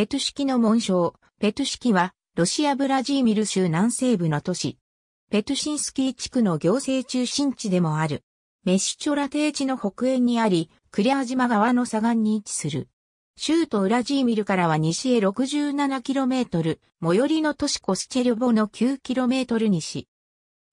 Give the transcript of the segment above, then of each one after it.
ペトゥシキの紋章。ペトゥシキは、ロシアブラジーミル州南西部の都市。ペトゥシンスキー地区の行政中心地でもある。メシチョラ低地の北縁にあり、クリア島側の左岸に位置する。州都ウラジーミルからは西へ 67km、最寄りの都市コスチェルボの 9km 西。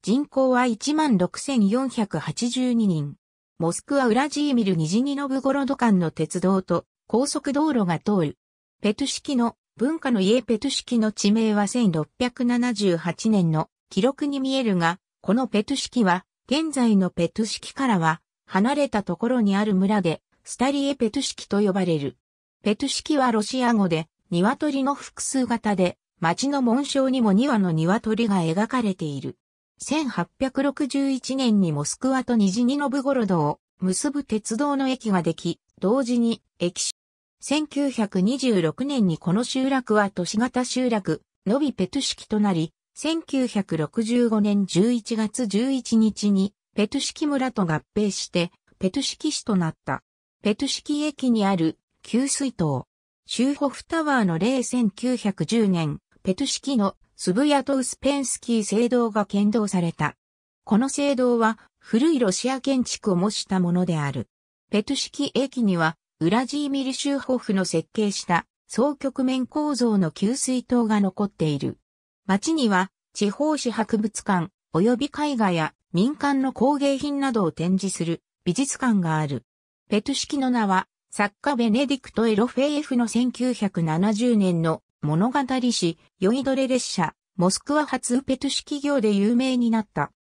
人口は16,482人。モスクワウラジーミルニジニノブゴロド間の鉄道と高速道路が通る。ペトゥキの文化の家ペトゥキの地名は1678年の記録に見えるが、このペトゥキは現在のペトゥキからは離れたところにある村でスタリエペトゥキと呼ばれる。ペトゥキはロシア語で鶏の複数型で町の紋章にも2羽の鶏が描かれている。1861年にモスクワとニジニノブゴロドを結ぶ鉄道の駅ができ、同時に駅1926年にこの集落は都市型集落、ノビペトゥシキとなり、1965年11月11日にペトゥシキ村と合併してペトゥシキ市となった。ペトゥシキ駅にある給水塔。シューホフタワーの例1910年、ペトゥシキのスブヤトウスペンスキー聖堂が建造された。この聖堂は古いロシア建築を模したものである。ペトゥシキ駅にはウラジーミル・シューホフの設計した総局面構造の給水塔が残っている。町には地方史博物館及び絵画や民間の工芸品などを展示する美術館がある。ペト式の名は作家ベネディクト・エロフェエフの1970年の物語誌酔いどれ列車モスクワ発ペト式業で有名になった。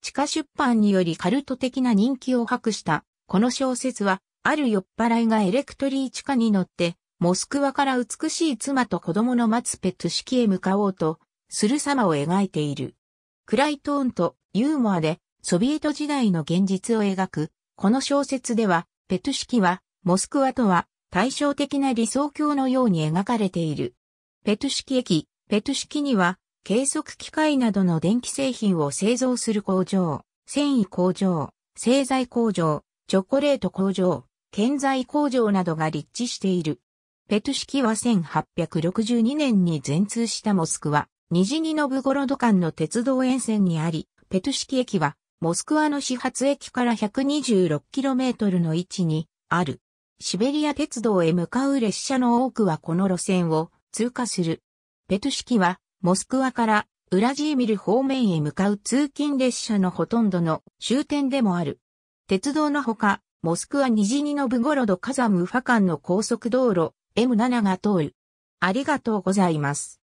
地下出版によりカルト的な人気を博したこの小説はある酔っ払いがエレクトリー地下に乗って、モスクワから美しい妻と子供の待つペト式へ向かおうと、する様を描いている。クライトーンとユーモアで、ソビエト時代の現実を描く、この小説では、ペト式は、モスクワとは、対照的な理想郷のように描かれている。ペト式駅、ペト式には、計測機械などの電気製品を製造する工場、繊維工場、製材工場、チョコレート工場、建材工場などが立地している。ペトシキは1862年に全通したモスクワ、ニジニノブゴロド間の鉄道沿線にあり、ペトシキ駅はモスクワの始発駅から 126km の位置にある。シベリア鉄道へ向かう列車の多くはこの路線を通過する。ペトシキはモスクワからウラジーミル方面へ向かう通勤列車のほとんどの終点でもある。鉄道のほか、モスクワニジニノブゴロドカザムファ間の高速道路 M7 が通る。ありがとうございます。